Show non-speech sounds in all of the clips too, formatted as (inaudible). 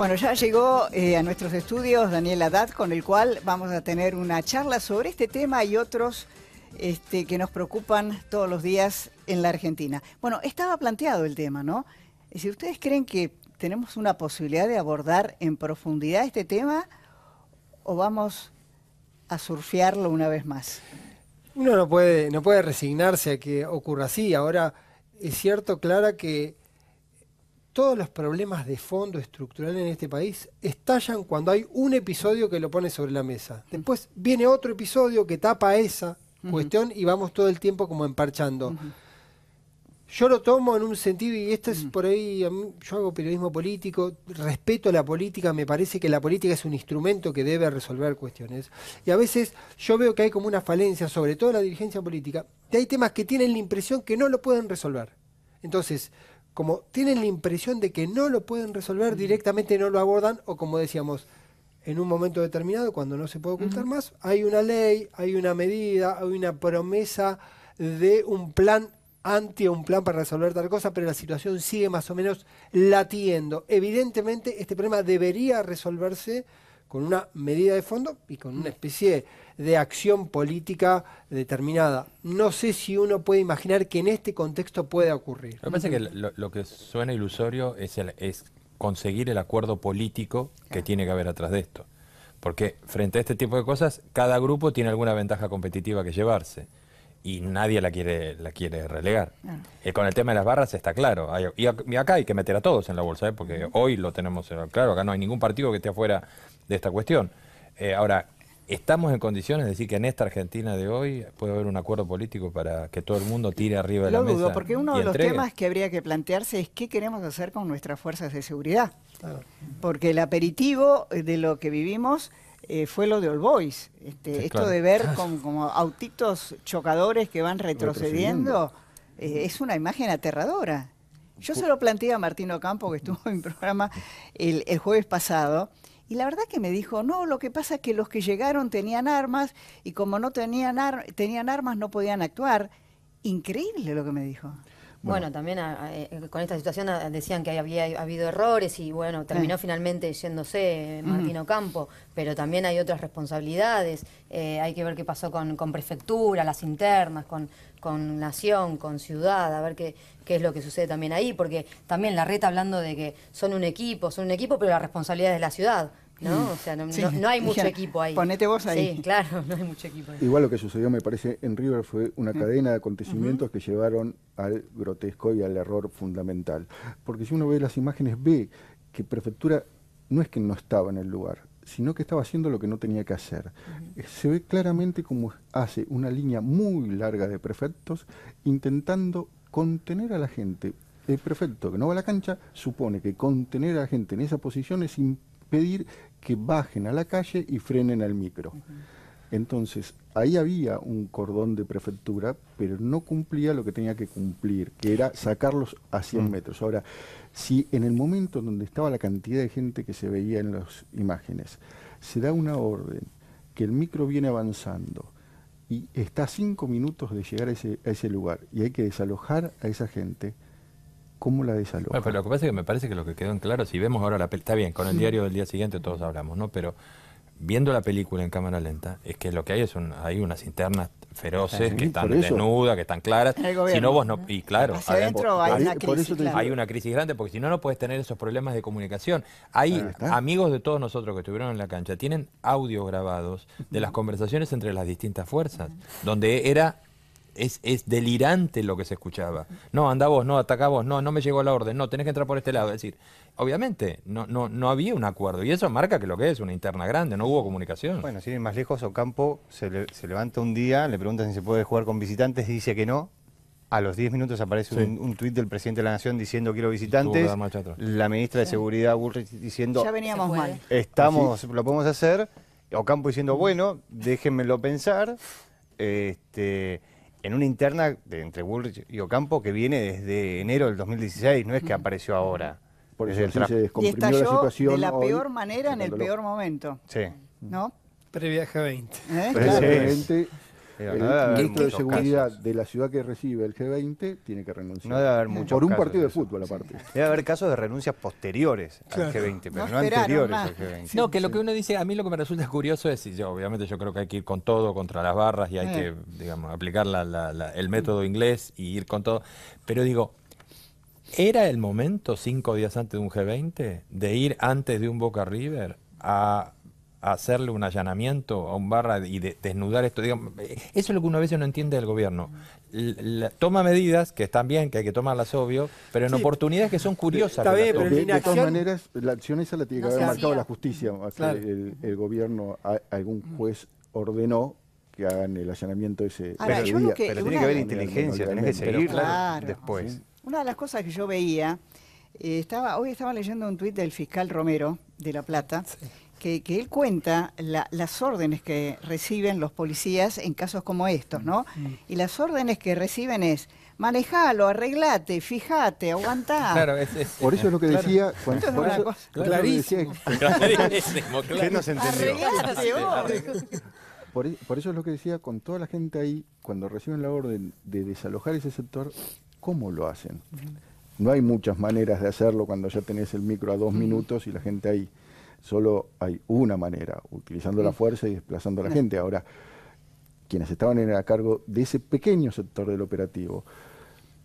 Bueno, ya llegó eh, a nuestros estudios Daniel Haddad, con el cual vamos a tener una charla sobre este tema y otros este, que nos preocupan todos los días en la Argentina. Bueno, estaba planteado el tema, ¿no? Si ustedes creen que tenemos una posibilidad de abordar en profundidad este tema o vamos a surfearlo una vez más. Uno no puede, no puede resignarse a que ocurra así. Ahora, es cierto, Clara, que todos los problemas de fondo estructural en este país estallan cuando hay un episodio que lo pone sobre la mesa. Después viene otro episodio que tapa esa cuestión y vamos todo el tiempo como emparchando. Yo lo tomo en un sentido y esto es por ahí, yo hago periodismo político, respeto la política, me parece que la política es un instrumento que debe resolver cuestiones. Y a veces yo veo que hay como una falencia, sobre todo la dirigencia política, que hay temas que tienen la impresión que no lo pueden resolver. Entonces, como tienen la impresión de que no lo pueden resolver, directamente no lo abordan, o como decíamos, en un momento determinado, cuando no se puede ocultar más, hay una ley, hay una medida, hay una promesa de un plan anti un plan para resolver tal cosa, pero la situación sigue más o menos latiendo. Evidentemente, este problema debería resolverse con una medida de fondo y con una mm. especie de acción política determinada. No sé si uno puede imaginar que en este contexto pueda ocurrir. Lo que que lo, que suena ilusorio es, conseguir el acuerdo político que tiene que haber atrás de esto. Porque frente a este tipo de cosas, cada grupo tiene alguna ventaja competitiva que llevarse y nadie la quiere, la quiere relegar. Eh, con el tema de las barras está claro. y, acá hay que meter a todos en la bolsa, ¿eh? porque hoy lo tenemos eh, claro. Acá no hay ningún partido que esté afuera de esta cuestión. ahora, ¿estamos en condiciones de decir que en esta Argentina de hoy puede haber un acuerdo político para que todo el mundo tire arriba de la mesa? Lo dudo, porque uno de los temas que habría que plantearse es qué queremos hacer con nuestras fuerzas de seguridad. Porque el aperitivo de lo que vivimos eh, fue lo de All Boys. Este, esto de ver (laughs) como autitos chocadores que van retrocediendo, eh, es una imagen aterradora. Yo se lo planteé a Martino Campo, que estuvo en mi programa el, jueves pasado, y la verdad que me dijo, no, lo que pasa es que los que llegaron tenían armas y como no tenían, tenían armas no podían actuar. Increíble lo que me dijo. Bueno, también eh, con esta situación decían que había habido errores y bueno, terminó finalmente yéndose eh, Martino Campo, pero también hay otras responsabilidades. Eh, hay que ver qué pasó con, prefectura, las internas, con, con Nación, con Ciudad, a ver qué, qué es lo que sucede también ahí, porque también la reta hablando de que son un equipo, son un equipo, pero la responsabilidad es de la ciudad. ¿no? O sea, no, hay mucho equipo ahí. Ponete vos ahí. Sí, claro, no hay mucho equipo ahí. Igual lo que sucedió, me parece, en River fue una cadena de acontecimientos que llevaron al grotesco y al error fundamental. Porque si uno ve las imágenes, ve que Prefectura no es que no estaba en el lugar, sino que estaba haciendo lo que no tenía que hacer. Eh, se ve claramente como hace una línea muy larga de prefectos intentando contener a la gente. El prefecto que no va a la cancha supone que contener a la gente en esa posición es impedir que bajen a la calle y frenen al micro. Entonces, ahí había un cordón de prefectura, pero no cumplía lo que tenía que cumplir, que era sacarlos a 100 mm. metros. Ahora, si en el momento donde estaba la cantidad de gente que se veía en las imágenes, se da una orden que el micro viene avanzando y está a 5 minutos de llegar a ese lugar y hay que desalojar a esa gente, ¿Cómo la desaloja. Bueno, pero lo que pasa es que me parece que lo que quedó en claro, si vemos ahora la película, está bien, con el diario del día siguiente todos hablamos, ¿no? Pero viendo la película en cámara lenta, es que lo que hay es hay unas internas feroces que están desnudas, que están claras. Si no vos no y claro, adentro, hay, una crisis, hay una crisis grande porque si no no puedes tener esos problemas de comunicación. Hay amigos de todos nosotros que estuvieron en la cancha tienen audios grabados de las conversaciones entre las distintas fuerzas, donde era es, delirante lo que se escuchaba. No, anda vos, no, ataca vos, no, no me llegó la orden, no, tenés que entrar por este lado. Es decir, obviamente, no, no, no había un acuerdo. Y eso marca que lo que es, una interna grande, no hubo comunicación. Bueno, si ir más lejos, Ocampo se, se, levanta un día, le pregunta si se puede jugar con visitantes, dice que no. A los 10 minutos aparece un, tuit del presidente de la Nación diciendo quiero visitantes. La ministra de Seguridad, Bullrich, diciendo... Ya veníamos mal. Estamos, lo podemos hacer. Ocampo diciendo, bueno, déjenmelo pensar. Este, en una interna entre Bullrich y Ocampo que viene desde enero del 2016, no es que apareció ahora. Por eso se descompuso. y la situación. De la peor manera en el peor momento. Sí. ¿No? Previaje 20 20 ¿Eh? Eh, el ministro de Seguridad de la ciudad que recibe el G20 tiene que renunciar. No debe haber Por un partido de fútbol, aparte. Debe haber casos de renuncias posteriores al G20, pero no, anteriores al G20. No, que lo que uno dice, a mí lo que me resulta curioso es, y yo, obviamente yo creo que hay que ir con todo, contra las barras, y hay eh. que, aplicar el método inglés y ir con todo. Pero digo, ¿era el momento, cinco días antes de un G20, de ir antes de un Boca River a hacerle un allanamiento a un barra y de, desnudar esto. Digamos, eso es lo que uno a veces no entiende del gobierno. toma medidas que están bien, que hay que tomarlas, obvio, pero en oportunidades que son curiosas. de, todas maneras, la acción esa la tiene que haber marcado la justicia. El, gobierno, algún juez ordenó que hagan el allanamiento ese. ese pero tiene que haber inteligencia, tenés que seguirla después. Una de las cosas que yo veía, eh, estaba hoy estaba leyendo un tuit del fiscal Romero de La Plata que, él cuenta las órdenes que reciben los policías en casos como estos, ¿no? Mm, y las órdenes que reciben es manejalo, arreglate, fijate, aguantá. Claro, es, por eso es lo que decía. clarísimo. por, eso es lo que decía con toda la gente ahí, cuando reciben la orden de desalojar ese sector, ¿cómo lo hacen? No hay muchas maneras de hacerlo cuando ya tenés el micro a dos minutos y la gente ahí. Solo hay una manera, utilizando la fuerza y desplazando a la gente. Ahora, quienes estaban a cargo de ese pequeño sector del operativo,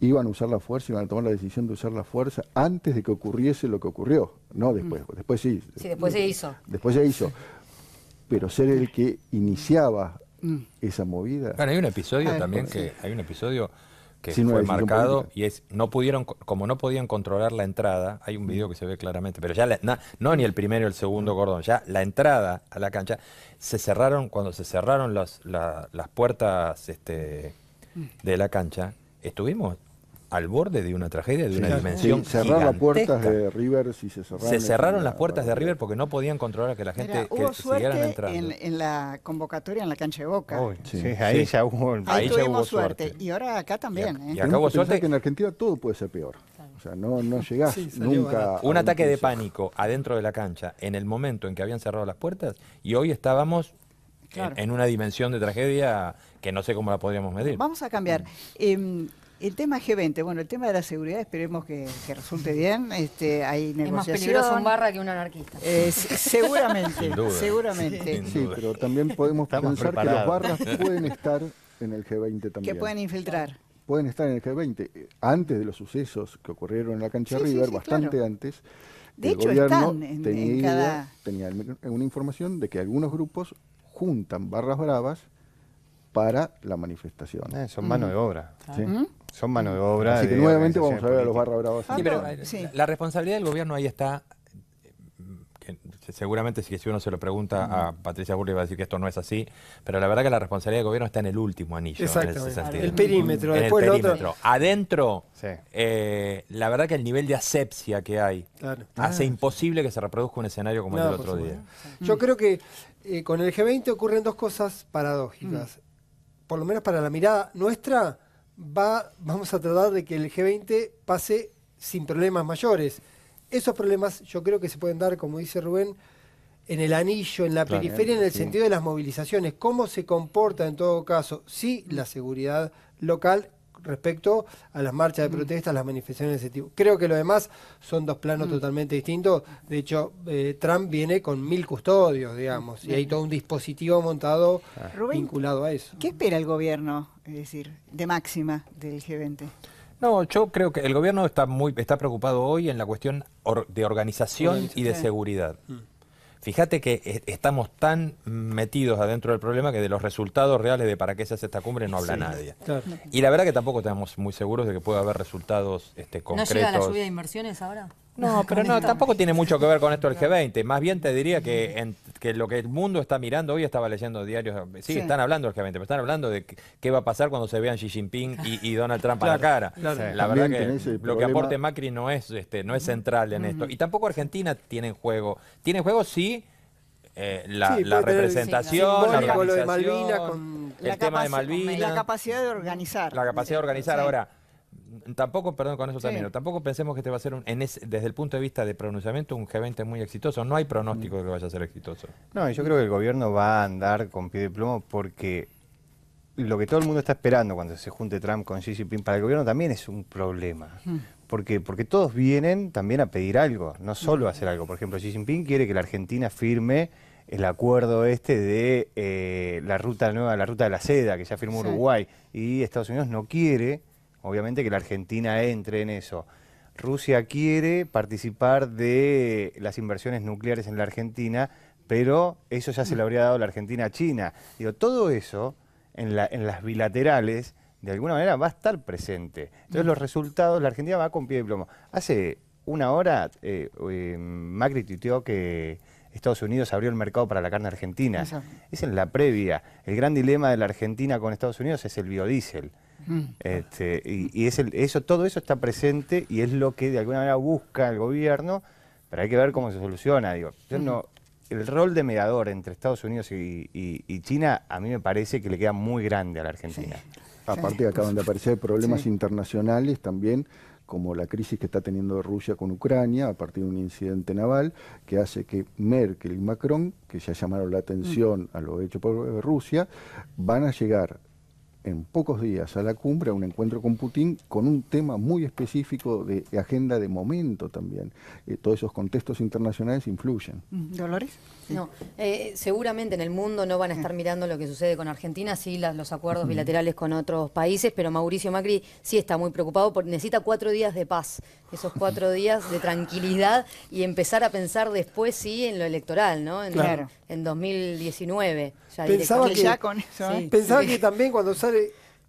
iban a usar la fuerza, iban a tomar la decisión de usar la fuerza antes de que ocurriese lo que ocurrió, no mm. después, después sí. Sí, después se hizo. Después se hizo. Pero ser el que iniciaba mm. esa movida. Bueno, hay un episodio también que, hay un episodio que fue marcado y es no pudieron como no podían controlar la entrada hay un video que se ve claramente pero ya no ni el primero ni el segundo cordón, ya la entrada a la cancha se cerraron cuando se cerraron las, las puertas este, mm. de la cancha estuvimos al borde de una tragedia, de una dimensión. cerrar las puertas de River si se cerraron. Se cerraron las puertas de River porque no podían controlar a que la gente que hubo entrando. En, la convocatoria en la cancha de Boca. sí. ahí ya hubo, ahí tuvimos hubo suerte. Y ahora acá también. Y, ¿eh? acá hubo suerte. que en Argentina todo puede ser peor. O sea, no, no llegás nunca. Un ataque de pánico adentro de la cancha en el momento en que habían cerrado las puertas y hoy estábamos en, una dimensión de tragedia que no sé cómo la podríamos medir. Vamos a cambiar. Mm. Em, el tema G20, bueno, el tema de la seguridad esperemos que, resulte bien. Este, hay negociación. Es más peligroso un barra que un anarquista. Eh, seguramente, seguramente. Sí, pero también podemos pensar que los barras pueden estar en el G20 también. Que pueden infiltrar. Pueden estar en el G20. Eh, antes de los sucesos que ocurrieron en la cancha River, bastante antes, de hecho, gobierno en, tenía, tenía una información de que algunos grupos juntan barras bravas para la manifestación. Eh, son mano de obra. ¿Sí? Son mano de obra. Así que nuevamente vamos a ver a los barra bravos. Ah, la responsabilidad del gobierno ahí está. Eh, mm, seguramente si uno se lo pregunta a Patricia Burri va a decir que esto no es así, pero la verdad que la responsabilidad del gobierno está en el último anillo. El perímetro, el perímetro. Adentro, eh, la verdad que el nivel de asepsia que hay hace ah. imposible que se reproduzca un escenario como el del otro día. Yo mm. creo que eh, con el G20 ocurren dos cosas paradójicas. Mm. Por lo menos para la mirada nuestra, va, vamos a tratar de que el G20 pase sin problemas mayores. Esos problemas yo creo que se pueden dar, como dice Rubén, en el anillo, en la periferia, en el sentido de las movilizaciones. ¿Cómo se comporta en todo caso, sí, la seguridad local respecto a las marchas de mm. protesta, las manifestaciones de ese tipo? Creo que lo demás son dos planos mm. totalmente distintos. De hecho, eh, Trump viene con mil custodios, digamos, y hay todo un dispositivo montado vinculado a eso. ¿Qué espera el gobierno es decir, de máxima del G20? No, yo creo que el gobierno está muy está preocupado hoy en la cuestión de organización y de seguridad. Mm. Fíjate que eh, estamos tan metidos adentro del problema que de los resultados reales de para qué se hace esta cumbre no habla nadie. Y la verdad que tampoco estamos muy seguros de que pueda haber resultados este, concretos. ¿No llega la subida de inversiones ahora? No, pero no, tampoco tiene mucho que ver con esto el G20. Más bien te diría que, que lo que el mundo está mirando, hoy estaba leyendo diarios, sí, están hablando del G20, pero están hablando de qué va a pasar cuando se vean Xi Jinping y, Donald Trump a la cara. La verdad que lo que aporte Macri no es, este, no es central en esto. Y tampoco Argentina tiene juego. Tiene juego sí eh, la, representación, la organización, el tema de Malvinas. La capacidad de organizar. La capacidad de organizar. Ahora, tampoco, perdón, con eso también, tampoco pensemos que este va a ser, un, en desde el punto de vista de pronunciamiento, un G20 muy exitoso. No hay pronóstico de que vaya a ser exitoso. No, yo creo que el gobierno va a andar con pie de plomo porque lo que todo el mundo está esperando cuando se junte Trump con Xi Jinping para el gobierno también es un problema. Hmm. Porque todos vienen también a pedir algo, no solo a hacer algo. Por ejemplo, Xi Jinping quiere que la Argentina firme el acuerdo este de eh, la ruta nueva, la ruta de la seda, que ya firmó Uruguay, y Estados Unidos no quiere obviamente, que la Argentina entre en eso. Rusia quiere participar de las inversiones nucleares en la Argentina, pero eso ya se le habría dado la Argentina a China. Digo, todo eso en, la, en las bilaterales, de alguna manera, va a estar presente. Entonces mm. los resultados, la Argentina va con pie de plomo. Hace una hora eh, eh, Macri tuiteó que Estados Unidos abrió el mercado para la carne argentina. Es en la previa. El gran dilema de la Argentina con Estados Unidos es el biodiesel. Mm. Este, y, eso, todo eso está presente y es lo que de alguna manera busca el gobierno, pero hay que ver cómo se soluciona. Digo, el rol de mediador entre Estados Unidos y, China a mí me parece que le queda muy grande a la Argentina. Aparte acaban de aparecer problemas internacionales también como la crisis que está teniendo Rusia con Ucrania a partir de un incidente naval que hace que Merkel y Macron, que ya llamaron la atención mm. a lo hecho por Rusia, van a llegar en pocos días a la cumbre, a un encuentro con Putin, con un tema muy específico de, agenda de momento también. Eh, todos esos contextos internacionales influyen. Mm, ¿Dolores? No, eh, seguramente en el mundo no van a estar mirando lo que sucede con Argentina, sí los acuerdos bilaterales con otros países, pero Mauricio Macri sí está muy preocupado, porque necesita cuatro días de paz, esos cuatro días de tranquilidad y empezar a pensar después sí en lo electoral, ¿no? En, en 2019. Ya pensaba ya con ¿eh? pensaba que también cuando sale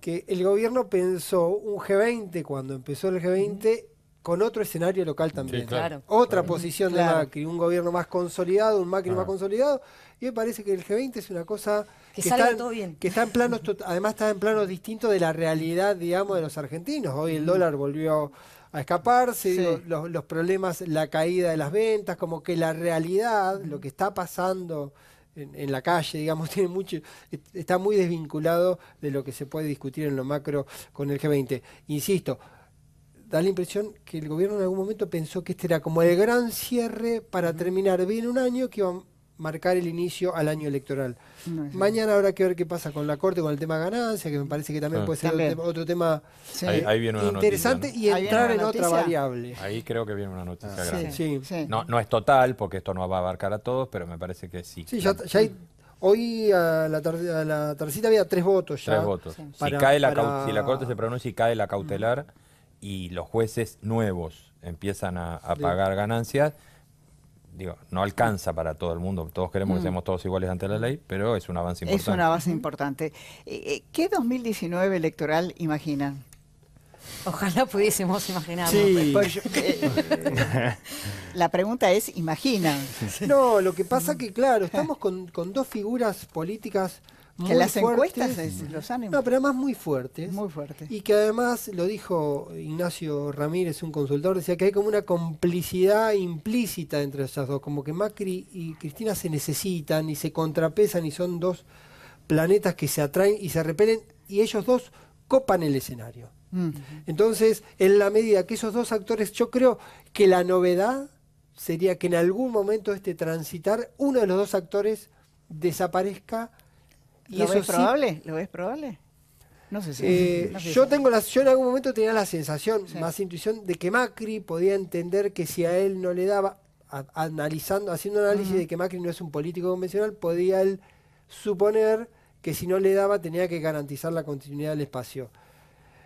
que el gobierno pensó un G20 cuando empezó el G20 con otro escenario local también. Otra posición de Macri, un gobierno más consolidado, un Macri más ah. consolidado. Y me parece que el G20 es una cosa que, está, en planos, (laughs) además está en planos distintos de la realidad, digamos, de los argentinos. Hoy el dólar volvió a escaparse, los, los problemas, la caída de las ventas, como que la realidad, lo que está pasando en, la calle, digamos, (laughs) tiene mucho, está muy desvinculado de lo que se puede discutir en lo macro con el G20. Insisto, da la impresión que el gobierno en algún momento pensó que este era como el gran cierre para terminar bien un año que iban marcar el inicio al año electoral. Mañana habrá que ver qué pasa con la Corte, con el tema ganancia, que me parece que también ah. puede ser otro tema interesante y entrar en otra variable. Ahí creo que viene una noticia ah, No, es total, porque esto no va a abarcar a todos, pero me parece que sí. Hoy a la, tarde la tardecita había tres votos ya. Tres votos. si, la Corte se pronuncia y cae la cautelar mm. y los jueces nuevos empiezan a pagar ganancias, digo, no alcanza para todo el mundo, todos queremos que mm. seamos todos iguales ante la ley, pero es un avance importante. Es un avance importante. Eh, eh, ¿Qué 2019 electoral imaginan? Ojalá pudiésemos imaginar. Pues eh, (laughs) la pregunta es, ¿imaginan? No, lo que pasa que, claro, estamos con, con dos figuras políticas que las encuestas los ánimos. No, pero además muy fuertes. Muy fuertes. Y que además, lo dijo Ignacio Ramírez, un consultor, decía que hay como una complicidad implícita entre esas dos, como que Macri y Cristina se necesitan y se contrapesan y son dos planetas que se atraen y se repelen y ellos dos copan el escenario. Mm. Entonces, en la medida que esos dos actores, yo creo que la novedad sería que en algún momento este transitar, uno de los dos actores desaparezca ¿Y eso es probable? ¿Lo es probable? No sé si. Eh, yo, tengo la, yo en algún momento tenía la sensación, más intuición, de que Macri podía entender que si a él no le daba, analizando, haciendo análisis de que Macri no es un político convencional, podía él suponer que si no le daba tenía que garantizar la continuidad del espacio.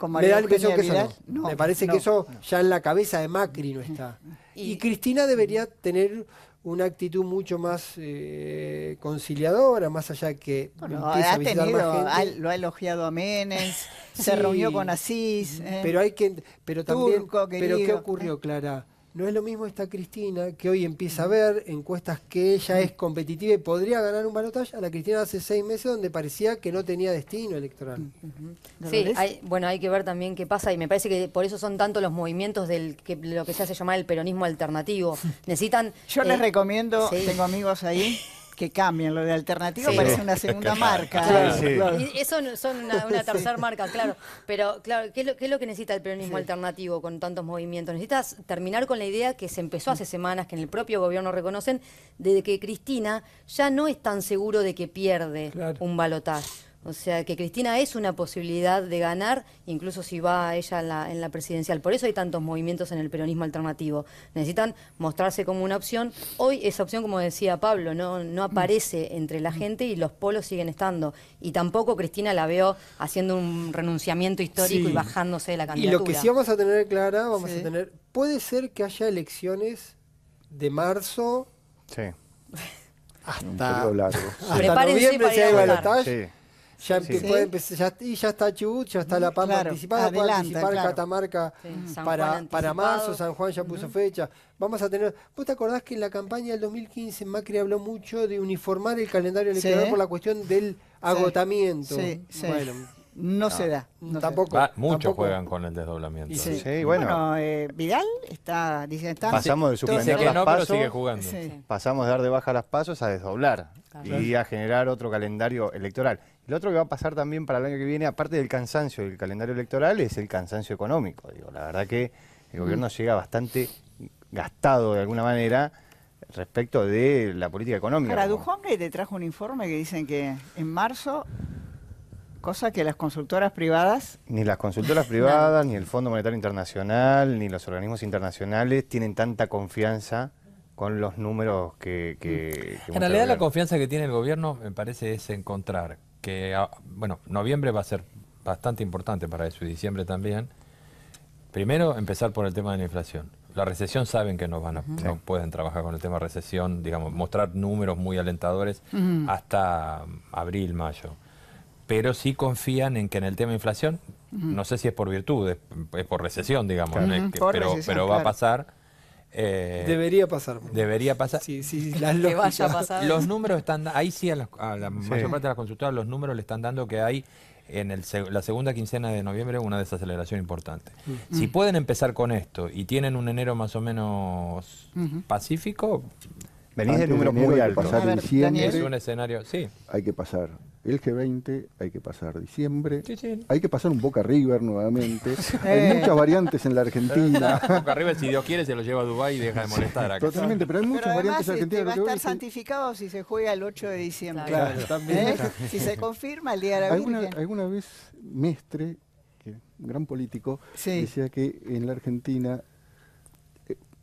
Me da la impresión que no. Me parece que eso ya en la cabeza de Macri no está. y Cristina debería tener una actitud mucho más eh, conciliadora, más allá que lo ha elogiado a Menes, (laughs) se reunió con Asís. Mm, eh. Pero hay que, pero también, pero qué ocurrió, Clara, no es lo mismo esta Cristina que hoy empieza a ver encuestas que ella es competitiva y podría ganar un balotaje a la Cristina hace seis meses donde parecía que no tenía destino electoral. sí, bueno, hay que ver también qué pasa y me parece que por eso son tanto los movimientos del que lo que se hace llamar el peronismo alternativo. (laughs) Necesitan... Yo les eh, recomiendo, tengo amigos ahí (laughs) que cambian. Lo de alternativo parece una segunda marca. eso son una, (laughs) tercera marca, claro. Pero, claro, ¿qué es lo, que necesita el peronismo alternativo con tantos movimientos? Necesitas terminar con la idea que se empezó hace semanas, que en el propio gobierno reconocen, de que Cristina ya no es tan seguro de que pierde un balotaje o sea que Cristina es una posibilidad de ganar, incluso si va ella en la, presidencial. Por eso hay tantos movimientos en el peronismo alternativo. Necesitan mostrarse como una opción. Hoy esa opción, como decía Pablo, no, aparece entre la gente y los polos siguen estando. Y tampoco Cristina la veo haciendo un renunciamiento histórico y bajándose de la candidatura. Y lo que sí vamos a tener clara, vamos a tener, puede ser que haya elecciones de marzo. Sí. (laughs) Hasta, noviembre para ya y ya está Chubut, ya está mm, La Pampa participada, puede Catamarca para, para marzo, San Juan ya puso fecha. Vamos a tener. ¿Vos te acordás que en la campaña del 2015 Macri habló mucho de uniformar el calendario electoral por la cuestión del agotamiento? Bueno, ah, no, se da. tampoco. muchos juegan con el desdoblamiento. Sí, bueno. Eh, Vidal está, Pasamos de suspender las pasos, sigue jugando. Pasamos de dar de baja las pasos a desdoblar y a generar otro calendario electoral. Lo otro que va a pasar también para el año que viene, aparte del cansancio del calendario electoral, es el cansancio económico. Digo, la verdad que el mm. gobierno llega bastante gastado de alguna manera respecto de la política económica. Para y te trajo un informe que dicen que en marzo, cosa que las consultoras privadas... Ni las consultoras privadas, (laughs) ni el Fondo Monetario Internacional, ni los organismos internacionales tienen tanta confianza con los números que... en realidad la confianza que tiene el gobierno me parece es encontrar que, ah, bueno, noviembre va a ser bastante importante para eso y diciembre también. Primero, empezar por el tema de la inflación. La recesión saben que no van a, pueden trabajar con el tema de recesión, digamos, mostrar números muy alentadores hasta abril, mayo. Pero sí confían en que en el tema de inflación, no sé si es por virtud, es, por recesión, digamos, pero, pero, va a pasar eh, debería pasar. Debería pasar. Sí, sí, (laughs) Los números están, ahí sí a, la mayor parte de las consultoras los números le están dando que hay en el, la segunda quincena de noviembre una desaceleración importante. Mm. Si mm. pueden empezar con esto y tienen un enero más o menos pacífico, Venís de números muy altos. Pasar diciembre, es un escenario, sí. Hay que pasar el G20, hay que pasar diciembre, hay que pasar un Boca River nuevamente. (laughs) hay muchas variantes en la Argentina. (laughs) Boca River, si Dios quiere, se lo lleva a Dubái y deja de molestar acá. Totalmente, pero hay muchas en variantes Argentina. Este, argentinas. Va a estar santificado si se juega el 8 de diciembre. Claro, También, ¿Eh? Si se confirma el día de la ¿Alguna, Alguna vez Mestre, un gran político, decía que en la Argentina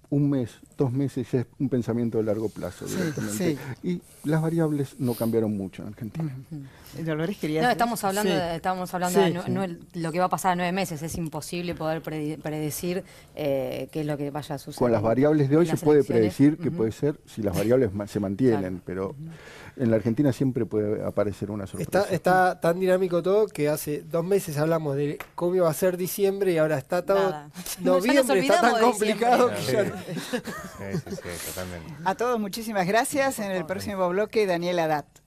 un mes, dos meses es un pensamiento de largo plazo Y las variables no cambiaron mucho en Argentina. No, estamos hablando, de, estamos hablando lo que va a pasar a nueve meses. Es imposible poder predecir eh, qué es lo que vaya a suceder. Con las variables de hoy se puede predecir que puede ser si las variables se mantienen, pero en la Argentina siempre puede aparecer una sorpresa. Está, tan dinámico todo que hace dos meses hablamos de cómo va a ser diciembre y ahora está todo... Noviembre está tan complicado que ya (laughs) A todos, muchísimas gracias. En el próximo bloque, Daniel Adat.